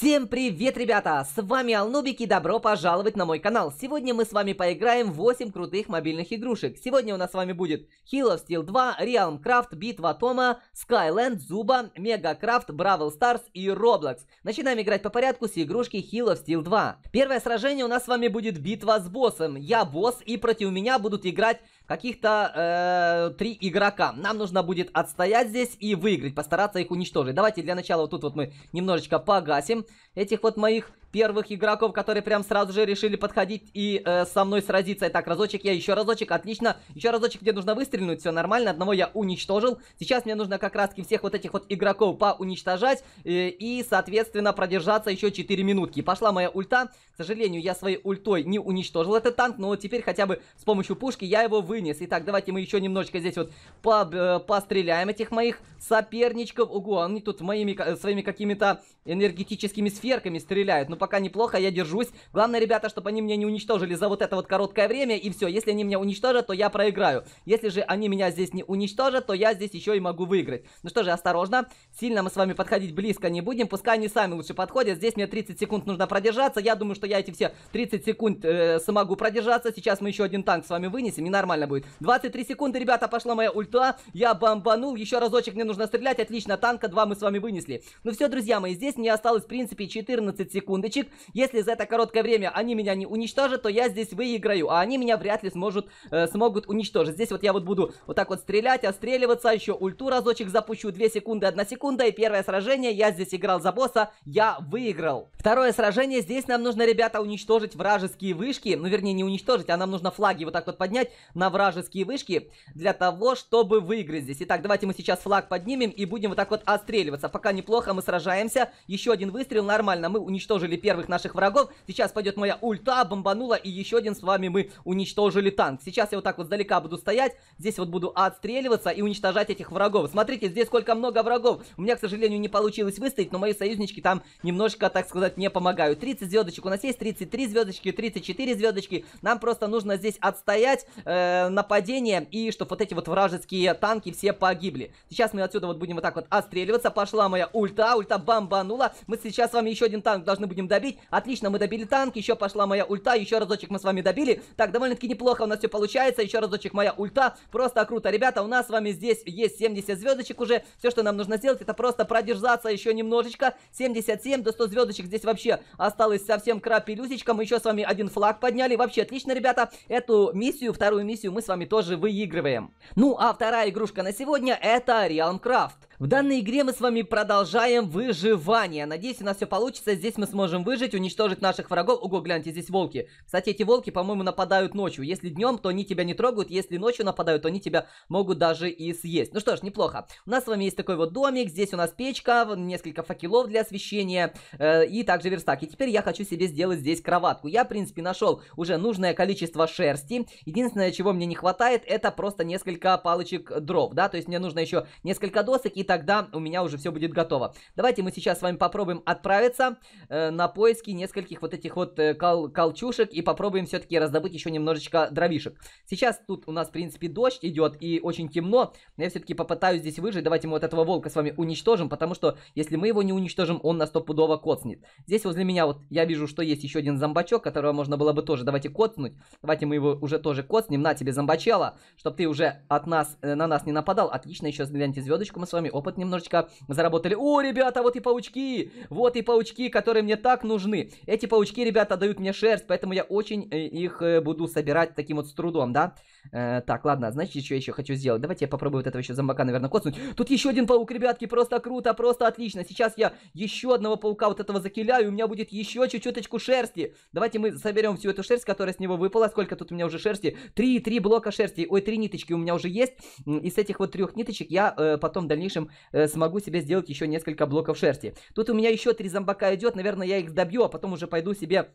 Всем привет, ребята! С вами Алнубик и добро пожаловать на мой канал. Сегодня мы с вами поиграем в 8 крутых мобильных игрушек. Сегодня у нас с вами будет Hill of Steel 2, Realm Craft, Битва Тома, Skyland, Зуба, Mega Craft, Бравл Stars и Roblox. Начинаем играть по порядку с игрушки Hill of Steel 2. Первое сражение у нас с вами будет битва с боссом. Я босс и против меня будут играть каких-то э, три игрока. Нам нужно будет отстоять здесь и выиграть, постараться их уничтожить. Давайте для начала вот тут вот мы немножечко погасим этих вот моих первых игроков, которые прям сразу же решили подходить и э, со мной сразиться. Итак, разочек я, еще разочек, отлично. Еще разочек где нужно выстрелить, все нормально. Одного я уничтожил. Сейчас мне нужно как раз-таки всех вот этих вот игроков поуничтожать э, и, соответственно, продержаться еще 4 минутки. Пошла моя ульта. К сожалению, я своей ультой не уничтожил этот танк, но теперь хотя бы с помощью пушки я его вынес. Итак, давайте мы еще немножечко здесь вот по, э, постреляем этих моих соперничков. Ого, они тут моими э, своими какими-то энергетическими сферками стреляют. Ну, пока неплохо, я держусь. Главное, ребята, чтобы они меня не уничтожили за вот это вот короткое время, и все. Если они меня уничтожат, то я проиграю. Если же они меня здесь не уничтожат, то я здесь еще и могу выиграть. Ну что же, осторожно. Сильно мы с вами подходить близко не будем. Пускай они сами лучше подходят. Здесь мне 30 секунд нужно продержаться. Я думаю, что я эти все 30 секунд э, смогу продержаться. Сейчас мы еще один танк с вами вынесем, и нормально будет. 23 секунды, ребята, пошла моя ульта. Я бомбанул. Еще разочек мне нужно стрелять. Отлично, танка 2 мы с вами вынесли. Ну все, друзья мои, здесь мне осталось, в принципе, 14 секунд ячеек. Если за это короткое время они меня не уничтожат, то я здесь выиграю. А они меня вряд ли сможет, э, смогут уничтожить. Здесь вот я вот буду вот так вот стрелять, отстреливаться. Еще ульту разочек запущу. 2 секунды, 1 секунда. И первое сражение. Я здесь играл за босса. Я выиграл. Второе сражение. Здесь нам нужно, ребята, уничтожить вражеские вышки. Ну, вернее, не уничтожить, а нам нужно флаги вот так вот поднять на вражеские вышки. Для того, чтобы выиграть здесь. Итак, давайте мы сейчас флаг поднимем и будем вот так вот отстреливаться. Пока неплохо мы сражаемся. Еще один выстрел. Нормально. Мы уничтожили первых наших врагов. Сейчас пойдет моя ульта, бомбанула, и еще один с вами мы уничтожили танк. Сейчас я вот так вот сдалека буду стоять, здесь вот буду отстреливаться и уничтожать этих врагов. Смотрите, здесь сколько много врагов. У меня, к сожалению, не получилось выстоять, но мои союзнички там немножко, так сказать, не помогают. 30 звездочек у нас есть, 33 звездочки, 34 звездочки. Нам просто нужно здесь отстоять э, нападение, и чтобы вот эти вот вражеские танки все погибли. Сейчас мы отсюда вот будем вот так вот отстреливаться. Пошла моя ульта, ульта бомбанула. Мы сейчас с вами еще один танк должны будем добить. Отлично, мы добили танк, еще пошла моя ульта, еще разочек мы с вами добили. Так, довольно-таки неплохо у нас все получается, еще разочек моя ульта. Просто круто, ребята, у нас с вами здесь есть 70 звездочек уже. Все, что нам нужно сделать, это просто продержаться еще немножечко. 77 до 100 звездочек здесь вообще осталось совсем крапелюсечка. Мы еще с вами один флаг подняли. Вообще отлично, ребята. Эту миссию, вторую миссию мы с вами тоже выигрываем. Ну, а вторая игрушка на сегодня это Realm Craft. В данной игре мы с вами продолжаем выживание. Надеюсь, у нас все получится. Здесь мы сможем выжить, уничтожить наших врагов. Ого, гляньте, здесь волки. Кстати, эти волки, по-моему, нападают ночью. Если днем, то они тебя не трогают. Если ночью нападают, то они тебя могут даже и съесть. Ну что ж, неплохо. У нас с вами есть такой вот домик. Здесь у нас печка, несколько факелов для освещения э, и также верстак. И теперь я хочу себе сделать здесь кроватку. Я, в принципе, нашел уже нужное количество шерсти. Единственное, чего мне не хватает, это просто несколько палочек дров, да. То есть мне нужно еще несколько досок и так тогда у меня уже все будет готово. Давайте мы сейчас с вами попробуем отправиться э, на поиски нескольких вот этих вот э, кол колчушек и попробуем все-таки раздобыть еще немножечко дровишек. Сейчас тут у нас, в принципе, дождь идет и очень темно, но я все-таки попытаюсь здесь выжить. Давайте мы вот этого волка с вами уничтожим, потому что если мы его не уничтожим, он на стопудово коцнет. Здесь возле меня вот я вижу, что есть еще один зомбачок, которого можно было бы тоже, давайте коцнуть. Давайте мы его уже тоже коцнем. На тебе, зомбачела, чтобы ты уже от нас, э, на нас не нападал. Отлично, еще гляньте звездочку мы с вами опыт немножечко заработали. О, ребята, вот и паучки! Вот и паучки, которые мне так нужны. Эти паучки, ребята, дают мне шерсть, поэтому я очень э, их э, буду собирать таким вот с трудом, да? Э, так, ладно, знаете, что я еще хочу сделать? Давайте я попробую вот этого еще зомбака, наверное, коснуть. Тут еще один паук, ребятки, просто круто, просто отлично. Сейчас я еще одного паука вот этого закиляю, и у меня будет еще чуть-чуточку шерсти. Давайте мы соберем всю эту шерсть, которая с него выпала. Сколько тут у меня уже шерсти? Три, три блока шерсти. Ой, три ниточки у меня уже есть. Из этих вот трех ниточек я э, потом в дальнейшем дальнейшем э, смогу себе сделать еще несколько блоков шерсти. Тут у меня еще три зомбака идет, наверное, я их добью, а потом уже пойду себе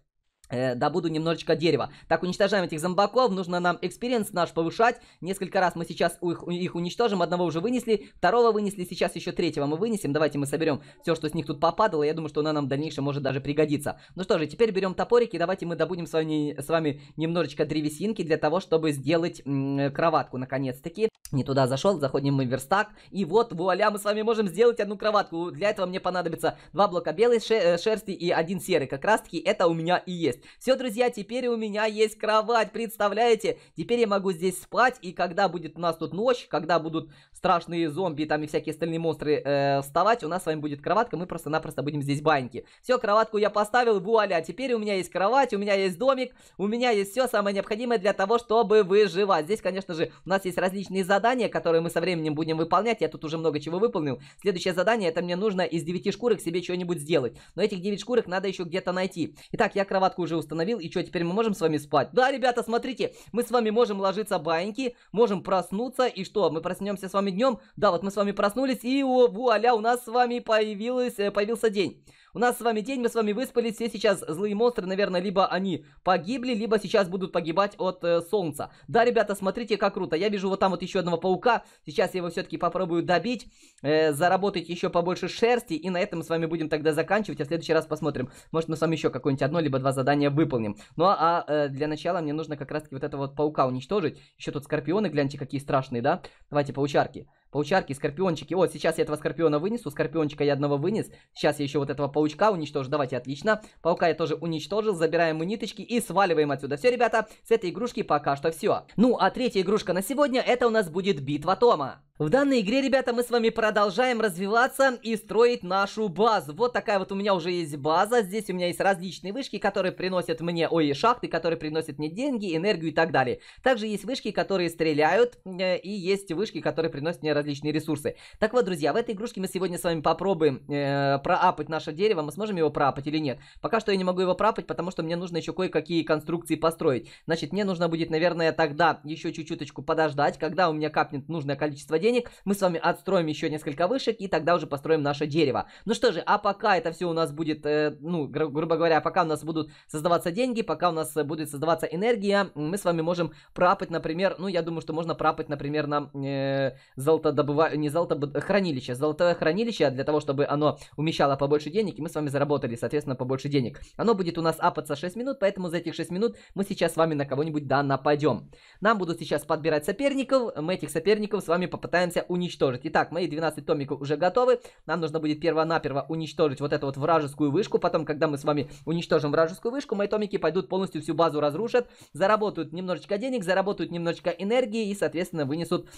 Э, добуду немножечко дерева. Так, уничтожаем этих зомбаков. Нужно нам экспириенс наш повышать. Несколько раз мы сейчас их, их уничтожим. Одного уже вынесли, второго вынесли. Сейчас еще третьего мы вынесем. Давайте мы соберем все, что с них тут попадало. Я думаю, что она нам в дальнейшем может даже пригодиться. Ну что же, теперь берем топорики. Давайте мы добудем с вами, с вами немножечко древесинки для того, чтобы сделать э, кроватку наконец-таки. Не туда зашел, заходим мы в верстак. И вот, вуаля, мы с вами можем сделать одну кроватку. Для этого мне понадобится два блока белой э, шерсти и один серый. Как раз таки это у меня и есть есть. Все, друзья, теперь у меня есть кровать, представляете? Теперь я могу здесь спать, и когда будет у нас тут ночь, когда будут страшные зомби там и всякие остальные монстры э, вставать, у нас с вами будет кроватка, мы просто-напросто будем здесь баньки. Все, кроватку я поставил, вуаля, а теперь у меня есть кровать, у меня есть домик, у меня есть все самое необходимое для того, чтобы выживать. Здесь, конечно же, у нас есть различные задания, которые мы со временем будем выполнять, я тут уже много чего выполнил. Следующее задание, это мне нужно из 9 шкурок себе что-нибудь сделать, но этих 9 шкурок надо еще где-то найти. Итак, я кроватку уже установил, и что, теперь мы можем с вами спать? Да, ребята, смотрите, мы с вами можем ложиться баньки, можем проснуться, и что, мы проснемся с вами вами днем. Да, вот мы с вами проснулись, и о, вуаля, у нас с вами появилось, э, появился день. У нас с вами день, мы с вами выспались, все сейчас злые монстры, наверное, либо они погибли, либо сейчас будут погибать от э, солнца. Да, ребята, смотрите, как круто. Я вижу вот там вот еще одного паука. Сейчас я его все-таки попробую добить, э, заработать еще побольше шерсти. И на этом мы с вами будем тогда заканчивать. А в следующий раз посмотрим. Может, мы с вами еще какое-нибудь одно, либо два задания выполним. Ну, а, а э, для начала мне нужно как раз-таки вот этого вот паука уничтожить. Еще тут скорпионы, гляньте, какие страшные, да? Давайте, паучарки. Паучарки, скорпиончики. Вот, сейчас я этого скорпиона вынесу. Скорпиончика я одного вынес. Сейчас я еще вот этого паучка уничтожу. Давайте, отлично. Паука я тоже уничтожил. Забираем мы ниточки и сваливаем отсюда. Все, ребята, с этой игрушки пока что все. Ну, а третья игрушка на сегодня, это у нас будет битва Тома. В данной игре, ребята, мы с вами продолжаем развиваться и строить нашу базу. Вот такая вот у меня уже есть база. Здесь у меня есть различные вышки, которые приносят мне... Ой, шахты, которые приносят мне деньги, энергию и так далее. Также есть вышки, которые стреляют, э, и есть вышки, которые приносят мне различные ресурсы. Так вот, друзья, в этой игрушке мы сегодня с вами попробуем э, проапать наше дерево. Мы сможем его проапать или нет? Пока что я не могу его проапать, потому что мне нужно еще кое-какие конструкции построить. Значит, мне нужно будет, наверное, тогда еще чуть-чуточку подождать, когда у меня капнет нужное количество денег. Мы с вами отстроим еще несколько вышек, и тогда уже построим наше дерево. Ну что же, а пока это все у нас будет, э, ну, гру грубо говоря, пока у нас будут создаваться деньги, пока у нас э, будет создаваться энергия, мы с вами можем проапать, например, ну, я думаю, что можно проапать, например, нам э, золото золотодобыва... не золото хранилище, золотое хранилище для того, чтобы оно умещало побольше денег, и мы с вами заработали, соответственно, побольше денег. Оно будет у нас апаться 6 минут, поэтому за этих 6 минут мы сейчас с вами на кого-нибудь да нападем. Нам будут сейчас подбирать соперников, мы этих соперников с вами попытаемся уничтожить. Итак, мои 12 томиков уже готовы, нам нужно будет перво-наперво уничтожить вот эту вот вражескую вышку, потом, когда мы с вами уничтожим вражескую вышку, мои томики пойдут полностью всю базу разрушат, заработают немножечко денег, заработают немножечко энергии и, соответственно, вынесут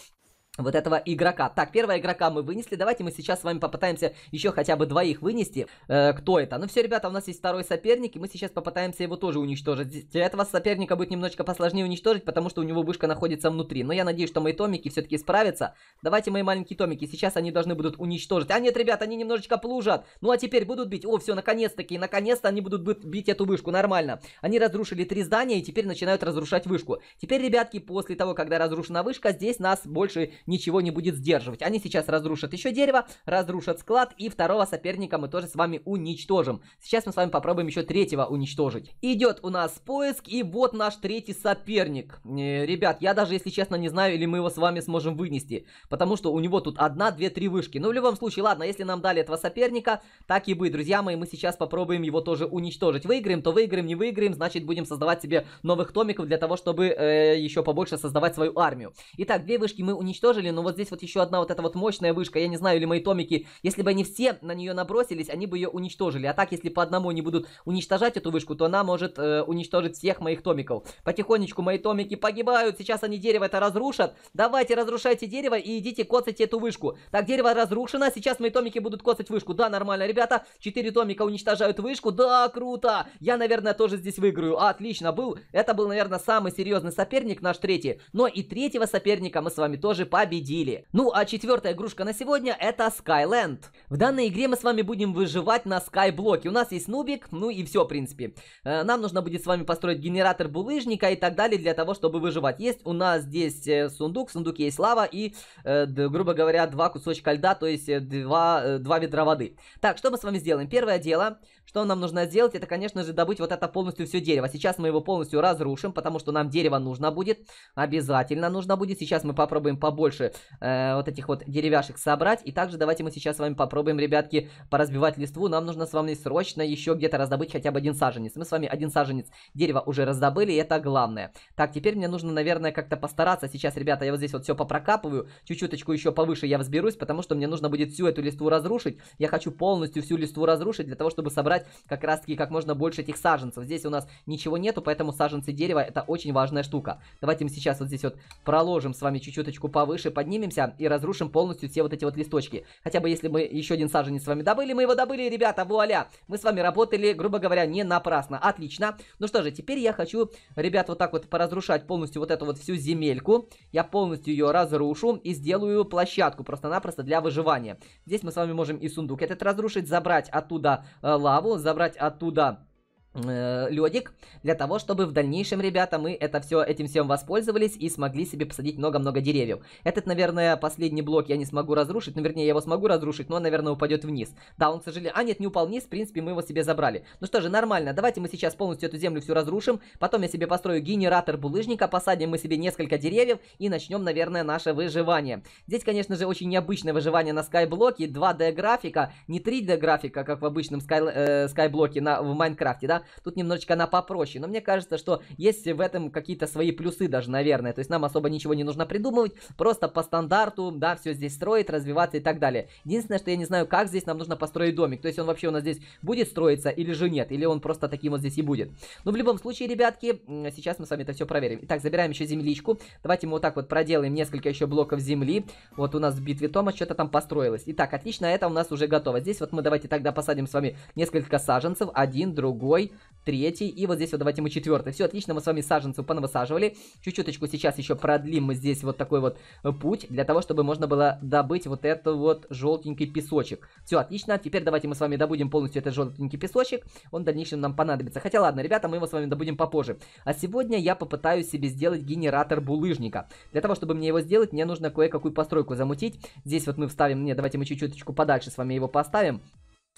вот этого игрока. Так, первого игрока мы вынесли. Давайте мы сейчас с вами попытаемся еще хотя бы двоих вынести. Э, кто это? Ну все, ребята, у нас есть второй соперник, и мы сейчас попытаемся его тоже уничтожить. Для этого соперника будет немножечко посложнее уничтожить, потому что у него вышка находится внутри. Но я надеюсь, что мои томики все-таки справятся. Давайте мои маленькие томики. Сейчас они должны будут уничтожить. А нет, ребята, они немножечко плужат. Ну а теперь будут бить. О, все, наконец-таки, наконец-то они будут бить эту вышку. Нормально. Они разрушили три здания и теперь начинают разрушать вышку. Теперь, ребятки, после того, когда разрушена вышка, здесь нас больше ничего не будет сдерживать. Они сейчас разрушат еще дерево, разрушат склад, и второго соперника мы тоже с вами уничтожим. Сейчас мы с вами попробуем еще третьего уничтожить. Идет у нас поиск, и вот наш третий соперник. Э, ребят, я даже, если честно, не знаю, или мы его с вами сможем вынести, потому что у него тут одна, две, три вышки. Но ну, в любом случае, ладно, если нам дали этого соперника, так и быть, друзья мои, мы сейчас попробуем его тоже уничтожить. Выиграем, то выиграем, не выиграем, значит, будем создавать себе новых томиков для того, чтобы э, еще побольше создавать свою армию. Итак, две вышки мы уничтожили нажили, но вот здесь вот еще одна вот эта вот мощная вышка, я не знаю, или мои томики, если бы они все на нее набросились, они бы ее уничтожили. А так, если по одному они будут уничтожать эту вышку, то она может э, уничтожить всех моих томиков. Потихонечку мои томики погибают, сейчас они дерево это разрушат. Давайте разрушайте дерево и идите коцайте эту вышку. Так, дерево разрушено, сейчас мои томики будут коцать вышку. Да, нормально, ребята, 4 томика уничтожают вышку, да, круто! Я, наверное, тоже здесь выиграю. А, отлично, был, это был, наверное, самый серьезный соперник, наш третий. Но и третьего соперника мы с вами тоже по победили. Ну а четвертая игрушка на сегодня это Skyland. В данной игре мы с вами будем выживать на скайблоке. У нас есть нубик, ну и все, в принципе. Э, нам нужно будет с вами построить генератор булыжника и так далее для того, чтобы выживать. Есть у нас здесь э, сундук, в сундуке есть лава и, э, грубо говоря, два кусочка льда, то есть два, два ведра воды. Так, что мы с вами сделаем? Первое дело, что нам нужно сделать, это, конечно же, добыть вот это полностью все дерево. Сейчас мы его полностью разрушим, потому что нам дерево нужно будет. Обязательно нужно будет. Сейчас мы попробуем побольше э, вот этих вот деревяшек собрать. И также давайте мы сейчас с вами попробуем, ребятки, поразбивать листву. Нам нужно с вами срочно еще где-то раздобыть хотя бы один саженец. Мы с вами один саженец дерева уже раздобыли, и это главное. Так, теперь мне нужно, наверное, как-то постараться. Сейчас, ребята, я вот здесь вот все попрокапываю. Чуть-чуточку еще повыше я взберусь, потому что мне нужно будет всю эту листву разрушить. Я хочу полностью всю листву разрушить для того, чтобы собрать собрать как раз-таки как можно больше этих саженцев. Здесь у нас ничего нету, поэтому саженцы дерева это очень важная штука. Давайте мы сейчас вот здесь вот проложим с вами чуть-чуточку повыше, поднимемся и разрушим полностью все вот эти вот листочки. Хотя бы если мы еще один саженец с вами добыли, мы его добыли, ребята, вуаля! Мы с вами работали, грубо говоря, не напрасно. Отлично. Ну что же, теперь я хочу, ребят, вот так вот поразрушать полностью вот эту вот всю земельку. Я полностью ее разрушу и сделаю площадку просто-напросто для выживания. Здесь мы с вами можем и сундук этот разрушить, забрать оттуда э, лаву, забрать оттуда Э, ледик для того, чтобы в дальнейшем, ребята, мы это все этим всем воспользовались и смогли себе посадить много-много деревьев. Этот, наверное, последний блок я не смогу разрушить, ну, вернее, я его смогу разрушить, но он, наверное, упадет вниз. Да, он, к сожалению... А, нет, не упал вниз, в принципе, мы его себе забрали. Ну что же, нормально, давайте мы сейчас полностью эту землю всю разрушим, потом я себе построю генератор булыжника, посадим мы себе несколько деревьев и начнем, наверное, наше выживание. Здесь, конечно же, очень необычное выживание на скайблоке, 2D графика, не 3D графика, как в обычном скай... э, скайблоке на... в Майнкрафте, да, тут немножечко она попроще, но мне кажется, что есть в этом какие-то свои плюсы даже, наверное, то есть нам особо ничего не нужно придумывать, просто по стандарту, да, все здесь строит, развиваться и так далее. Единственное, что я не знаю, как здесь нам нужно построить домик, то есть он вообще у нас здесь будет строиться или же нет, или он просто таким вот здесь и будет. Но ну, в любом случае, ребятки, сейчас мы с вами это все проверим. Итак, забираем еще земличку, давайте мы вот так вот проделаем несколько еще блоков земли, вот у нас в битве Тома что-то там построилось. Итак, отлично, это у нас уже готово. Здесь вот мы давайте тогда посадим с вами несколько саженцев, один, другой, третий, и вот здесь вот давайте мы четвертый. Все, отлично, мы с вами саженцев понавысаживали. Чуть-чуточку сейчас еще продлим мы здесь вот такой вот э, путь, для того, чтобы можно было добыть вот этот вот желтенький песочек. Все, отлично, теперь давайте мы с вами добудем полностью этот желтенький песочек, он в дальнейшем нам понадобится. Хотя ладно, ребята, мы его с вами добудем попозже. А сегодня я попытаюсь себе сделать генератор булыжника. Для того, чтобы мне его сделать, мне нужно кое-какую постройку замутить. Здесь вот мы вставим, не, давайте мы чуть-чуточку подальше с вами его поставим.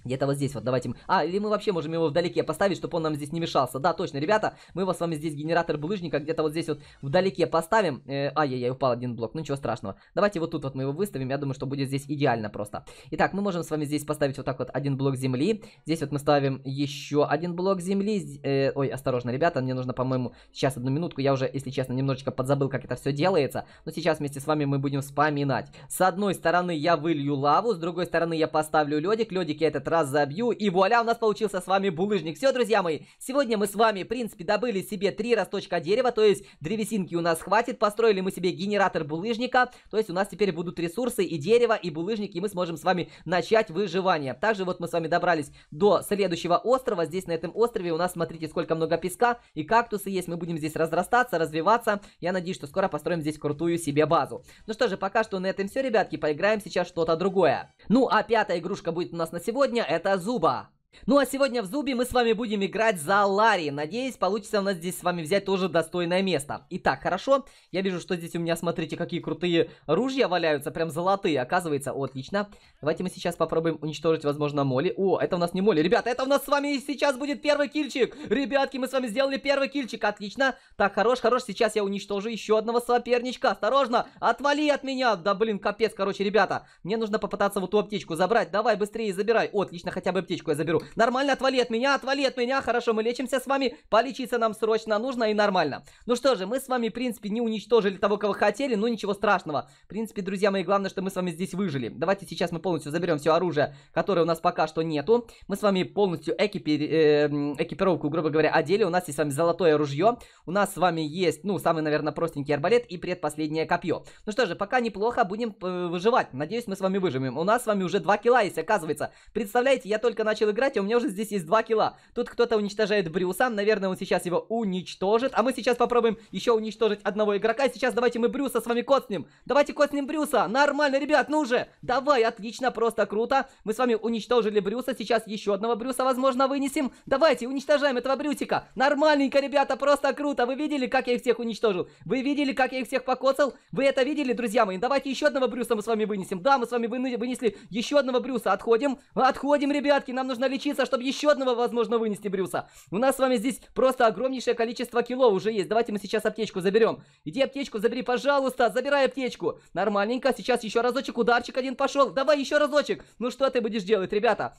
Где-то вот здесь вот, давайте... А, или мы вообще можем его вдалеке поставить, чтобы он нам здесь не мешался. Да, точно, ребята, мы вас с вами здесь, генератор булыжника, где-то вот здесь вот вдалеке поставим. Э, Ай-яй-яй, упал один блок, ну ничего страшного. Давайте вот тут вот мы его выставим, я думаю, что будет здесь идеально просто. Итак, мы можем с вами здесь поставить вот так вот один блок земли. Здесь вот мы ставим еще один блок земли. Э, ой, осторожно, ребята, мне нужно, по-моему, сейчас одну минутку. Я уже, если честно, немножечко подзабыл, как это все делается. Но сейчас вместе с вами мы будем вспоминать. С одной стороны я вылью лаву, с другой стороны я поставлю ледик. Ледик я этот раз забью. И вуаля, у нас получился с вами булыжник. Все, друзья мои, сегодня мы с вами, в принципе, добыли себе три росточка дерева, то есть древесинки у нас хватит. Построили мы себе генератор булыжника, то есть у нас теперь будут ресурсы и дерево, и булыжник, и мы сможем с вами начать выживание. Также вот мы с вами добрались до следующего острова. Здесь, на этом острове, у нас, смотрите, сколько много песка и кактусы есть. Мы будем здесь разрастаться, развиваться. Я надеюсь, что скоро построим здесь крутую себе базу. Ну что же, пока что на этом все, ребятки. Поиграем сейчас что-то другое. Ну, а пятая игрушка будет у нас на сегодня это Зуба. Ну а сегодня в Зубе мы с вами будем играть за Ларри. Надеюсь, получится у нас здесь с вами взять тоже достойное место. Итак, хорошо. Я вижу, что здесь у меня, смотрите, какие крутые ружья валяются. Прям золотые, оказывается. отлично. Давайте мы сейчас попробуем уничтожить, возможно, Моли. О, это у нас не Моли. Ребята, это у нас с вами сейчас будет первый кильчик. Ребятки, мы с вами сделали первый кильчик. Отлично. Так, хорош, хорош. Сейчас я уничтожу еще одного соперничка. Осторожно. Отвали от меня. Да, блин, капец, короче, ребята. Мне нужно попытаться вот ту аптечку забрать. Давай, быстрее забирай. отлично, хотя бы аптечку я заберу. Нормально, отвали от меня, отвали от меня. Хорошо, мы лечимся с вами. Полечиться нам срочно нужно и нормально. Ну что же, мы с вами, в принципе, не уничтожили того, кого хотели, но ну ничего страшного. В принципе, друзья мои, главное, что мы с вами здесь выжили. Давайте сейчас мы полностью заберем все оружие, которое у нас пока что нету. Мы с вами полностью экипи... э, экипировку, грубо говоря, одели. У нас есть с вами золотое ружье. У нас с вами есть, ну, самый, наверное, простенький арбалет и предпоследнее копье. Ну что же, пока неплохо, будем э, выживать. Надеюсь, мы с вами выживем. У нас с вами уже 2 кило есть, оказывается. Представляете, я только начал играть, кстати, у меня уже здесь есть 2 кило. Тут кто-то уничтожает Брюса. Наверное, он сейчас его уничтожит. А мы сейчас попробуем еще уничтожить одного игрока. Сейчас давайте мы Брюса с вами коснем. Давайте коснем Брюса. Нормально, ребят, ну же. Давай, отлично, просто круто. Мы с вами уничтожили Брюса. Сейчас еще одного Брюса, возможно, вынесем. Давайте, уничтожаем этого Брюсика. Нормальненько, ребята, просто круто. Вы видели, как я их всех уничтожил? Вы видели, как я их всех покоцал? Вы это видели, друзья мои? Давайте еще одного Брюса мы с вами вынесем. Да, мы с вами вынесли еще одного Брюса. Отходим. Отходим, ребятки, нам нужно лечить лечиться, чтобы еще одного, возможно, вынести Брюса. У нас с вами здесь просто огромнейшее количество кило уже есть. Давайте мы сейчас аптечку заберем. Иди аптечку забери, пожалуйста. Забирай аптечку. Нормальненько. Сейчас еще разочек ударчик один пошел. Давай еще разочек. Ну что ты будешь делать, ребята?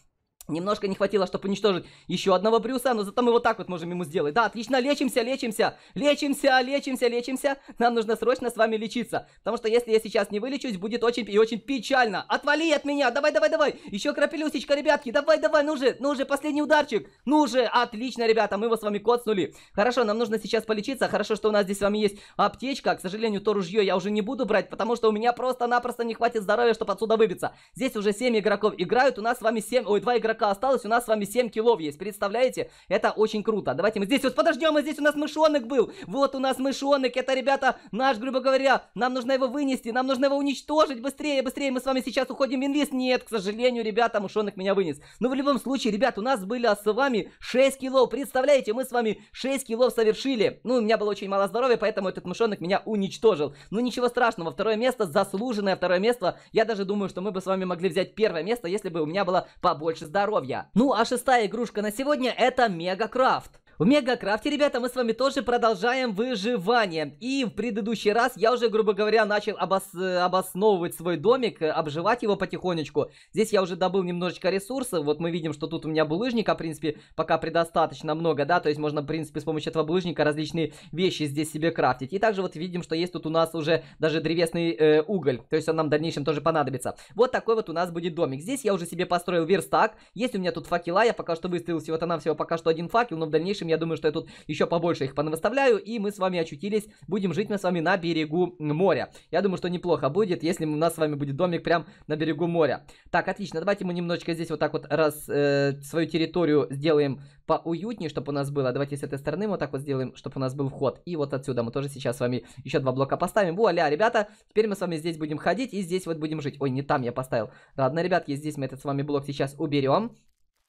Немножко не хватило, чтобы уничтожить еще одного Брюса, но зато мы вот так вот можем ему сделать. Да, отлично, лечимся, лечимся, лечимся, лечимся, лечимся. Нам нужно срочно с вами лечиться, потому что если я сейчас не вылечусь, будет очень и очень печально. Отвали от меня, давай, давай, давай, еще крапелюсечка, ребятки, давай, давай, ну же, ну же, последний ударчик, ну же, отлично, ребята, мы его с вами коцнули. Хорошо, нам нужно сейчас полечиться, хорошо, что у нас здесь с вами есть аптечка, к сожалению, то ружье я уже не буду брать, потому что у меня просто-напросто не хватит здоровья, чтобы отсюда выбиться. Здесь уже 7 игроков играют, у нас с вами 7, ой, 2 игрока 40 осталось, у нас с вами 7 килов есть, представляете? Это очень круто. Давайте мы здесь вот подождем, и здесь у нас мышонок был. Вот у нас мышонок, это, ребята, наш, грубо говоря, нам нужно его вынести, нам нужно его уничтожить, быстрее, быстрее, мы с вами сейчас уходим в инвиз. Нет, к сожалению, ребята, мышонок меня вынес. Но в любом случае, ребят, у нас были с вами 6 килов, представляете, мы с вами 6 килов совершили. Ну, у меня было очень мало здоровья, поэтому этот мышонок меня уничтожил. Ну, ничего страшного, второе место, заслуженное второе место. Я даже думаю, что мы бы с вами могли взять первое место, если бы у меня было побольше здоровья здоровья. Ну а шестая игрушка на сегодня это Мегакрафт. В Мегакрафте, ребята, мы с вами тоже продолжаем выживание. И в предыдущий раз я уже, грубо говоря, начал обос обосновывать свой домик, э, обживать его потихонечку. Здесь я уже добыл немножечко ресурсов. Вот мы видим, что тут у меня булыжника, в принципе, пока предостаточно много, да. То есть можно, в принципе, с помощью этого булыжника различные вещи здесь себе крафтить. И также вот видим, что есть тут у нас уже даже древесный э, уголь. То есть он нам в дальнейшем тоже понадобится. Вот такой вот у нас будет домик. Здесь я уже себе построил верстак. Есть у меня тут факела. Я пока что выставил всего-то нам всего пока что один факел, но в дальнейшем дальнейшем, я думаю, что я тут еще побольше их понаставляю, и мы с вами очутились, будем жить мы с вами на берегу моря. Я думаю, что неплохо будет, если у нас с вами будет домик прям на берегу моря. Так, отлично, давайте мы немножечко здесь вот так вот раз э, свою территорию сделаем поуютнее, чтобы у нас было. Давайте с этой стороны вот так вот сделаем, чтобы у нас был вход. И вот отсюда мы тоже сейчас с вами еще два блока поставим. Вуаля, ребята, теперь мы с вами здесь будем ходить и здесь вот будем жить. Ой, не там я поставил. Ладно, ребятки, здесь мы этот с вами блок сейчас уберем.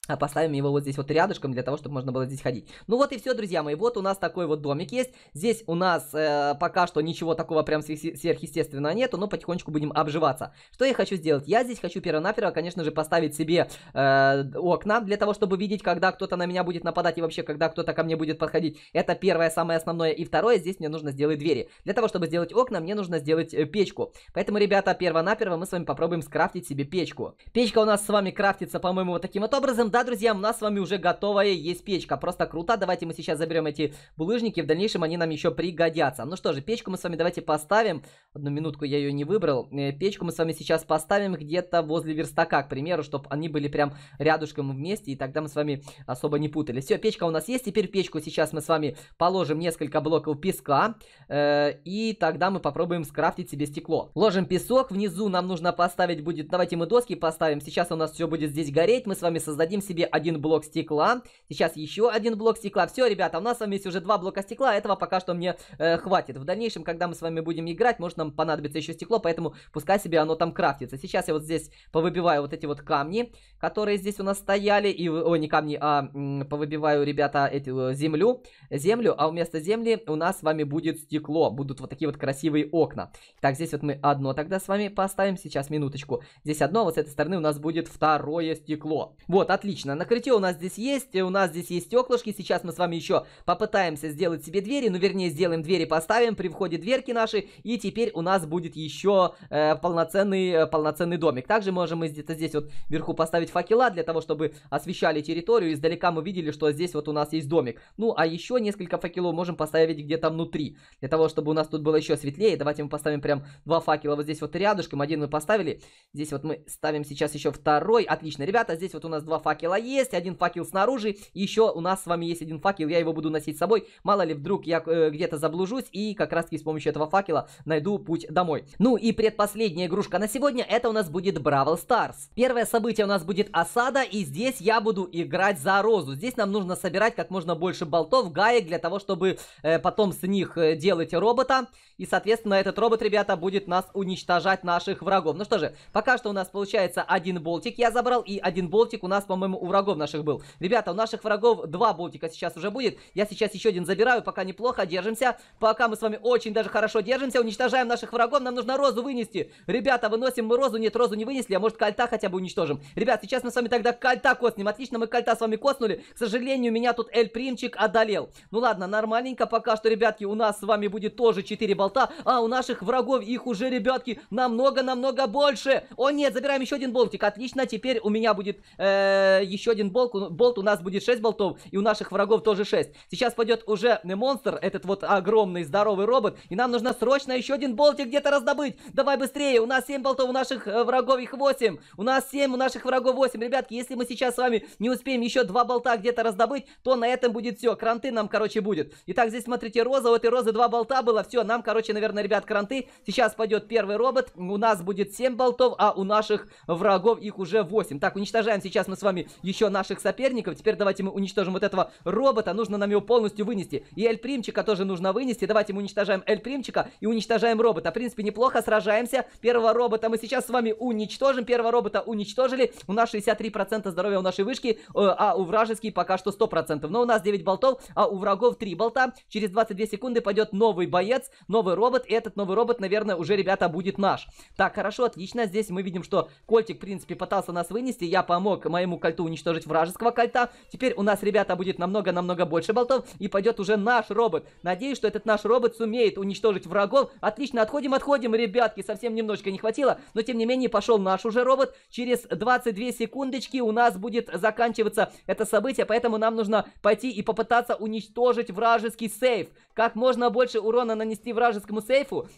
А поставим его вот здесь вот рядышком для того, чтобы можно было здесь ходить. Ну вот и все, друзья мои. Вот у нас такой вот домик есть. Здесь у нас э, пока что ничего такого прям сверхъестественного нету, но потихонечку будем обживаться. Что я хочу сделать? Я здесь хочу перво-наперво, конечно же, поставить себе э, окна для того, чтобы видеть, когда кто-то на меня будет нападать и вообще, когда кто-то ко мне будет подходить. Это первое, самое основное. И второе, здесь мне нужно сделать двери. Для того, чтобы сделать окна, мне нужно сделать э, печку. Поэтому, ребята, перво-наперво мы с вами попробуем скрафтить себе печку. Печка у нас с вами крафтится, по-моему, вот таким вот образом. Да, друзья, у нас с вами уже готовая есть печка. Просто круто. Давайте мы сейчас заберем эти булыжники. В дальнейшем они нам еще пригодятся. Ну что же, печку мы с вами давайте поставим. Одну минутку, я ее не выбрал. Э, печку мы с вами сейчас поставим где-то возле верстака, к примеру, чтобы они были прям рядышком вместе. И тогда мы с вами особо не путались. Все, печка у нас есть. Теперь печку сейчас мы с вами положим несколько блоков песка. Э, и тогда мы попробуем скрафтить себе стекло. Ложим песок. Внизу нам нужно поставить будет... Давайте мы доски поставим. Сейчас у нас все будет здесь гореть. Мы с вами создадим себе один блок стекла. Сейчас еще один блок стекла. Все, ребята, у нас с вами есть уже два блока стекла. Этого пока что мне э, хватит. В дальнейшем, когда мы с вами будем играть, может нам понадобится еще стекло, поэтому пускай себе оно там крафтится. Сейчас я вот здесь повыбиваю вот эти вот камни, которые здесь у нас стояли. И, о, не камни, а повыбиваю, ребята, эту э, землю. Землю, а вместо земли у нас с вами будет стекло. Будут вот такие вот красивые окна. Так, здесь вот мы одно тогда с вами поставим. Сейчас, минуточку. Здесь одно, а вот с этой стороны у нас будет второе стекло. Вот, отлично отлично. Накрытие у нас здесь есть, у нас здесь есть стеклышки. Сейчас мы с вами еще попытаемся сделать себе двери. Ну, вернее, сделаем двери, поставим при входе дверки наши. И теперь у нас будет еще э, полноценный, э, полноценный домик. Также можем мы где-то здесь вот вверху поставить факела для того, чтобы освещали территорию. Издалека мы видели, что здесь вот у нас есть домик. Ну, а еще несколько факелов можем поставить где-то внутри. Для того, чтобы у нас тут было еще светлее. Давайте мы поставим прям два факела вот здесь вот рядышком. Один мы поставили. Здесь вот мы ставим сейчас еще второй. Отлично, ребята, здесь вот у нас два факела факела есть, один факел снаружи, еще у нас с вами есть один факел, я его буду носить с собой, мало ли вдруг я э, где-то заблужусь и как раз таки с помощью этого факела найду путь домой. Ну и предпоследняя игрушка на сегодня, это у нас будет Бравл Старс. Первое событие у нас будет осада, и здесь я буду играть за розу. Здесь нам нужно собирать как можно больше болтов, гаек, для того, чтобы э, потом с них э, делать робота, и, соответственно, этот робот, ребята, будет нас уничтожать наших врагов. Ну что же, пока что у нас получается один болтик я забрал, и один болтик у нас, по-моему, минимум у врагов наших был. Ребята, у наших врагов два болтика сейчас уже будет. Я сейчас еще один забираю, пока неплохо, держимся. Пока мы с вами очень даже хорошо держимся, уничтожаем наших врагов, нам нужно розу вынести. Ребята, выносим мы розу, нет, розу не вынесли, а может кольта хотя бы уничтожим. Ребят, сейчас мы с вами тогда кольта коснем, отлично, мы кольта с вами коснули. К сожалению, меня тут Эль Примчик одолел. Ну ладно, нормальненько, пока что, ребятки, у нас с вами будет тоже 4 болта, а у наших врагов их уже, ребятки, намного-намного больше. О нет, забираем еще один болтик, отлично, теперь у меня будет э, еще один болт, болт, у нас будет 6 болтов, и у наших врагов тоже 6. Сейчас пойдет уже монстр, этот вот огромный здоровый робот, и нам нужно срочно еще один болтик где-то раздобыть. Давай быстрее, у нас 7 болтов, у наших э, врагов их 8. У нас 7, у наших врагов 8. Ребятки, если мы сейчас с вами не успеем еще 2 болта где-то раздобыть, то на этом будет все. Кранты нам, короче, будет. Итак, здесь смотрите, роза, у этой розы 2 болта было, все, нам, короче, наверное, ребят, кранты. Сейчас пойдет первый робот, у нас будет 7 болтов, а у наших врагов их уже 8. Так, уничтожаем сейчас мы с вами еще наших соперников. Теперь давайте мы уничтожим вот этого робота. Нужно нам его полностью вынести. И Эль Примчика тоже нужно вынести. Давайте мы уничтожаем Эль Примчика и уничтожаем робота. В принципе, неплохо сражаемся. Первого робота мы сейчас с вами уничтожим. Первого робота уничтожили. У нас 63% здоровья у нашей вышки, э, а у вражеские пока что 100%. Но у нас 9 болтов, а у врагов 3 болта. Через 22 секунды пойдет новый боец, новый робот. И этот новый робот, наверное, уже, ребята, будет наш. Так, хорошо, отлично. Здесь мы видим, что Кольтик, в принципе, пытался нас вынести. Я помог моему кольцу кольту уничтожить вражеского кольта. Теперь у нас, ребята, будет намного-намного больше болтов, и пойдет уже наш робот. Надеюсь, что этот наш робот сумеет уничтожить врагов. Отлично, отходим, отходим, ребятки, совсем немножечко не хватило, но тем не менее пошел наш уже робот. Через 22 секундочки у нас будет заканчиваться это событие, поэтому нам нужно пойти и попытаться уничтожить вражеский сейф. Как можно больше урона нанести вражескому сейфу,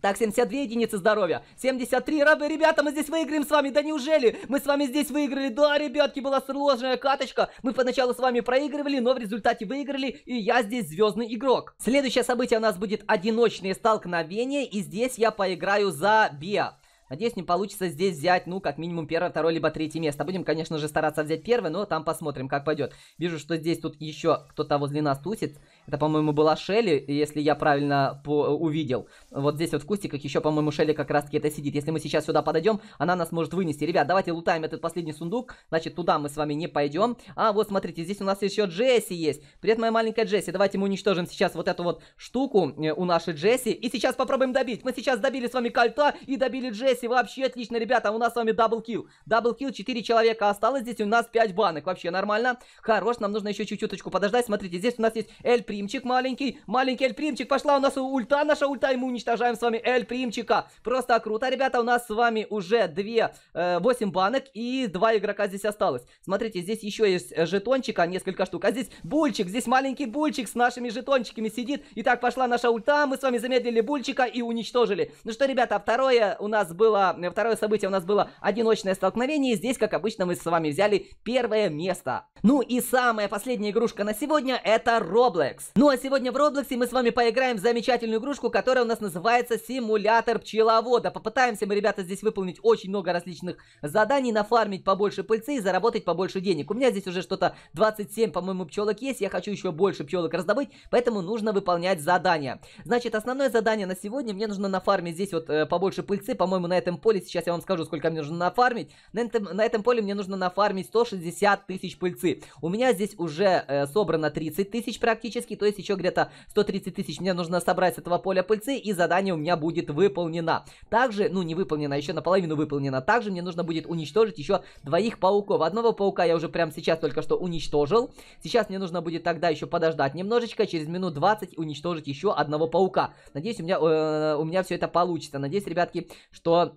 так, 72 единицы здоровья. 73. Рабы, ребята, мы здесь выиграем с вами. Да неужели? Мы с вами здесь выиграли. Да, ребятки, была сложная каточка. Мы поначалу с вами проигрывали, но в результате выиграли. И я здесь звездный игрок. Следующее событие у нас будет одиночные столкновения. И здесь я поиграю за Биа. Надеюсь, не получится здесь взять, ну, как минимум первое, второе, либо третье место. Будем, конечно же, стараться взять первое, но там посмотрим, как пойдет. Вижу, что здесь тут еще кто-то возле нас тусит. Это, по-моему, была Шелли, если я правильно по- э, увидел. Вот здесь вот в кустиках еще, по-моему, Шелли как раз-таки это сидит. Если мы сейчас сюда подойдем, она нас может вынести. Ребят, давайте лутаем этот последний сундук. Значит, туда мы с вами не пойдем. А, вот, смотрите, здесь у нас еще Джесси есть. Привет, моя маленькая Джесси. Давайте мы уничтожим сейчас вот эту вот штуку э, у нашей Джесси. И сейчас попробуем добить. Мы сейчас добили с вами кольта и добили Джесси. Вообще отлично, ребята. У нас с вами даблкил. Даблкил, 4 человека осталось. Здесь у нас 5 банок. Вообще нормально. Хорош, нам нужно еще чуть-чуточку подождать. Смотрите, здесь у нас есть Эль примчик маленький, маленький Эль-Примчик, пошла у нас ульта, наша ульта, и мы уничтожаем с вами Эль-Примчика. Просто круто, ребята, у нас с вами уже 2, э, 8 банок и 2 игрока здесь осталось. Смотрите, здесь еще есть э, жетончика, несколько штук, а здесь Бульчик, здесь маленький Бульчик с нашими жетончиками сидит. Итак, пошла наша ульта, мы с вами замедлили Бульчика и уничтожили. Ну что, ребята, второе у нас было, э, второе событие у нас было одиночное столкновение, здесь, как обычно, мы с вами взяли первое место. Ну и самая последняя игрушка на сегодня это Roblox. Ну а сегодня в Роблоксе мы с вами поиграем в замечательную игрушку, которая у нас называется симулятор пчеловода. Попытаемся мы, ребята, здесь выполнить очень много различных заданий, нафармить побольше пыльцы и заработать побольше денег. У меня здесь уже что-то 27, по-моему, пчелок есть, я хочу еще больше пчелок раздобыть, поэтому нужно выполнять задания. Значит, основное задание на сегодня, мне нужно нафармить здесь вот э, побольше пыльцы, по-моему, на этом поле, сейчас я вам скажу, сколько мне нужно нафармить. На этом, на этом поле мне нужно нафармить 160 тысяч пыльцы. У меня здесь уже э, собрано 30 тысяч практически, поиски, то есть еще где-то 130 тысяч мне нужно собрать с этого поля пыльцы, и задание у меня будет выполнено. Также, ну не выполнено, а еще наполовину выполнено. Также мне нужно будет уничтожить еще двоих пауков. Одного паука я уже прямо сейчас только что уничтожил. Сейчас мне нужно будет тогда еще подождать немножечко, через минут 20 уничтожить еще одного паука. Надеюсь, у меня, э, у меня все это получится. Надеюсь, ребятки, что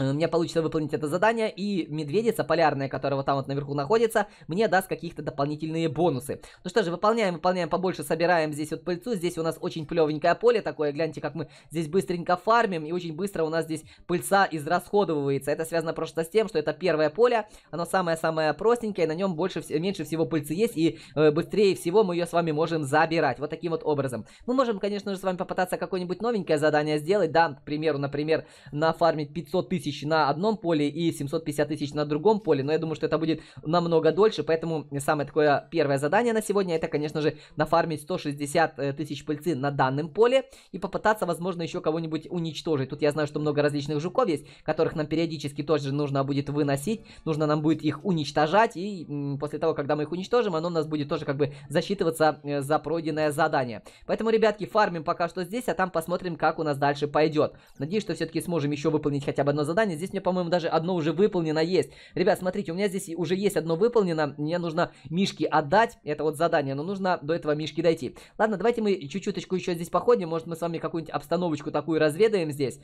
Э, мне получится выполнить это задание, и медведица полярная, которая вот там вот наверху находится, мне даст каких-то дополнительные бонусы. Ну что же, выполняем, выполняем побольше, собираем здесь вот пыльцу, здесь у нас очень плевенькое поле такое, гляньте, как мы здесь быстренько фармим, и очень быстро у нас здесь пыльца израсходовывается. Это связано просто с тем, что это первое поле, оно самое-самое простенькое, и на нем больше, меньше всего пыльцы есть, и э, быстрее всего мы ее с вами можем забирать, вот таким вот образом. Мы можем, конечно же, с вами попытаться какое-нибудь новенькое задание сделать, да, к примеру, например, нафармить 500 тысяч тысяч на одном поле и 750 тысяч на другом поле, но я думаю, что это будет намного дольше, поэтому самое такое первое задание на сегодня, это, конечно же, нафармить 160 э, тысяч пыльцы на данном поле и попытаться, возможно, еще кого-нибудь уничтожить. Тут я знаю, что много различных жуков есть, которых нам периодически тоже нужно будет выносить, нужно нам будет их уничтожать, и после того, когда мы их уничтожим, оно у нас будет тоже как бы засчитываться э, за пройденное задание. Поэтому, ребятки, фармим пока что здесь, а там посмотрим, как у нас дальше пойдет. Надеюсь, что все-таки сможем еще выполнить хотя бы одно задание задание. Здесь мне, по-моему, даже одно уже выполнено есть. Ребят, смотрите, у меня здесь уже есть одно выполнено. Мне нужно мишки отдать. Это вот задание, но нужно до этого мишки дойти. Ладно, давайте мы чуть-чуточку еще здесь походим. Может, мы с вами какую-нибудь обстановочку такую разведаем здесь.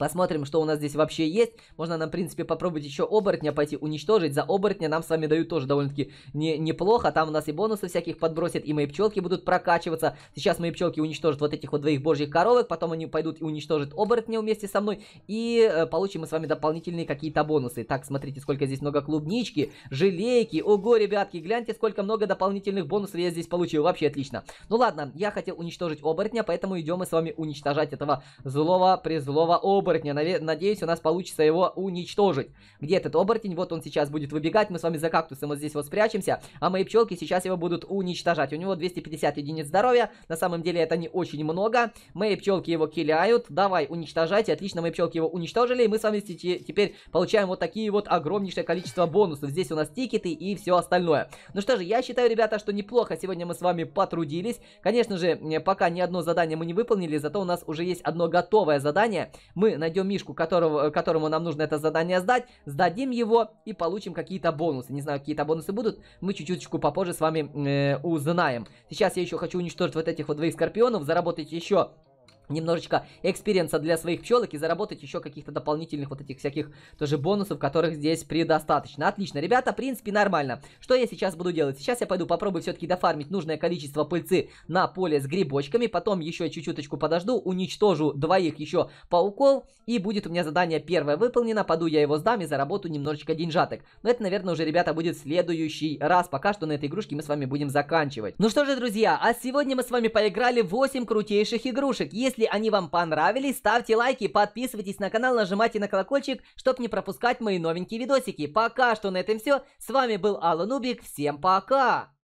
Посмотрим, что у нас здесь вообще есть. Можно нам, в принципе, попробовать еще оборотня пойти уничтожить. За оборотня нам с вами дают тоже довольно-таки не, неплохо. Там у нас и бонусы всяких подбросят, и мои пчелки будут прокачиваться. Сейчас мои пчелки уничтожат вот этих вот двоих божьих коровок. Потом они пойдут и уничтожат оборотня вместе со мной. И э, получим мы с вами дополнительные какие-то бонусы. Так, смотрите, сколько здесь много клубнички, желейки. Ого, ребятки, гляньте, сколько много дополнительных бонусов я здесь получил. Вообще отлично. Ну ладно, я хотел уничтожить оборотня, поэтому идем мы с вами уничтожать этого злого-призлого оборотня оборотня. Надеюсь, у нас получится его уничтожить. Где этот оборотень? Вот он сейчас будет выбегать. Мы с вами за кактусом вот здесь вот спрячемся. А мои пчелки сейчас его будут уничтожать. У него 250 единиц здоровья. На самом деле это не очень много. Мои пчелки его киляют. Давай, уничтожайте. Отлично, мои пчелки его уничтожили. И мы с вами теперь получаем вот такие вот огромнейшее количество бонусов. Здесь у нас тикеты и все остальное. Ну что же, я считаю, ребята, что неплохо сегодня мы с вами потрудились. Конечно же, пока ни одно задание мы не выполнили, зато у нас уже есть одно готовое задание. Мы найдем Мишку, которого, которому нам нужно это задание сдать, сдадим его и получим какие-то бонусы. Не знаю, какие-то бонусы будут, мы чуть-чуточку попозже с вами э, узнаем. Сейчас я еще хочу уничтожить вот этих вот двоих скорпионов, заработать еще немножечко экспириенса для своих пчелок и заработать еще каких-то дополнительных вот этих всяких тоже бонусов, которых здесь предостаточно. Отлично, ребята, в принципе, нормально. Что я сейчас буду делать? Сейчас я пойду попробую все-таки дофармить нужное количество пыльцы на поле с грибочками, потом еще чуть-чуточку подожду, уничтожу двоих еще пауков, и будет у меня задание первое выполнено, поду я его сдам и заработаю немножечко деньжаток. Но это, наверное, уже, ребята, будет следующий раз. Пока что на этой игрушке мы с вами будем заканчивать. Ну что же, друзья, а сегодня мы с вами поиграли 8 крутейших игрушек. Если если они вам понравились, ставьте лайки, подписывайтесь на канал, нажимайте на колокольчик, чтобы не пропускать мои новенькие видосики. Пока что на этом все. С вами был Алла Нубик. Всем пока!